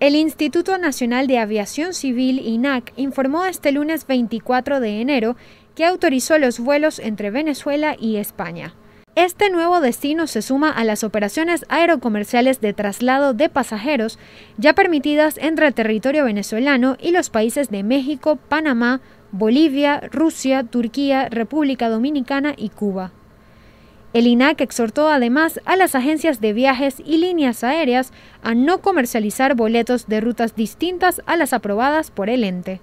El Instituto Nacional de Aviación Civil, INAC, informó este lunes 24 de enero que autorizó los vuelos entre Venezuela y España. Este nuevo destino se suma a las operaciones aerocomerciales de traslado de pasajeros ya permitidas entre el territorio venezolano y los países de México, Panamá, Bolivia, Rusia, Turquía, República Dominicana y Cuba. El INAC exhortó además a las agencias de viajes y líneas aéreas a no comercializar boletos de rutas distintas a las aprobadas por el ente.